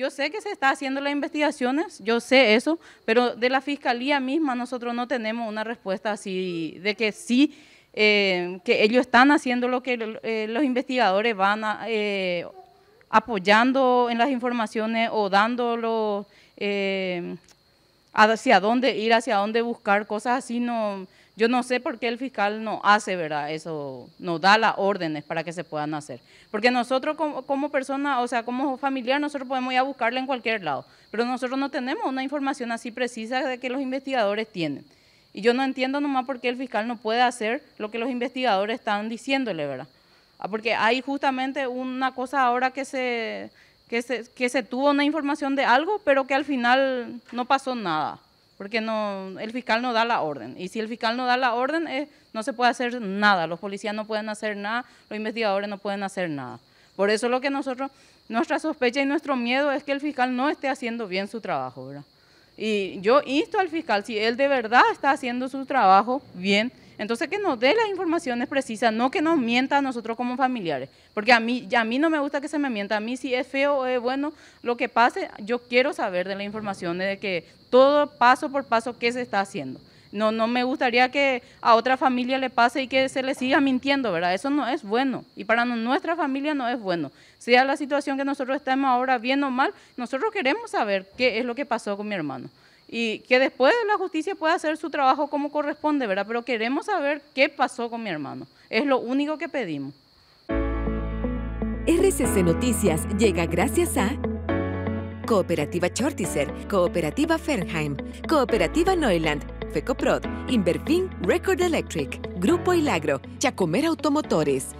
Yo sé que se está haciendo las investigaciones, yo sé eso, pero de la fiscalía misma nosotros no tenemos una respuesta así de que sí, eh, que ellos están haciendo lo que eh, los investigadores van eh, apoyando en las informaciones o dándolo hacia dónde ir, hacia dónde buscar, cosas así no yo no sé por qué el fiscal no hace, ¿verdad? Eso, no da las órdenes para que se puedan hacer. Porque nosotros como, como, persona, o sea, como familiar, nosotros podemos ir a buscarle en cualquier lado, pero nosotros no tenemos una información así precisa de que los investigadores tienen. Y yo no entiendo nomás por qué el fiscal no puede hacer lo que los investigadores están diciéndole, ¿verdad? Ah, porque hay justamente una cosa ahora que que se, que se tuvo una información de algo, pero que al final no pasó nada porque no, el fiscal no da la orden. Y si el fiscal no da la orden, eh, no se puede hacer nada, los policías no pueden hacer nada, los investigadores no pueden hacer nada. Por eso lo que nosotros, nuestra sospecha y nuestro miedo es que el fiscal no esté haciendo bien su trabajo, ¿verdad? Y yo insto al fiscal, si él de verdad está haciendo su trabajo bien entonces que nos dé las informaciones precisas, no que nos mienta a nosotros como familiares, porque a mí, a mí no me gusta que se me mienta, a mí si es feo o es bueno, lo que pase, yo quiero saber de las informaciones, de que todo paso por paso qué se está haciendo. No, no me gustaría que a otra familia le pase y que se le siga mintiendo, ¿verdad? Eso no es bueno. Y para nuestra familia no es bueno. Sea la situación que nosotros estemos ahora bien o mal, nosotros queremos saber qué es lo que pasó con mi hermano y que después la justicia pueda hacer su trabajo como corresponde, ¿verdad? Pero queremos saber qué pasó con mi hermano. Es lo único que pedimos. RCC Noticias llega gracias a Cooperativa Chortizer, Cooperativa Fernheim, Cooperativa Neuland, FECOPROD, Inverfin Record Electric, Grupo Ilagro, chacomer Automotores.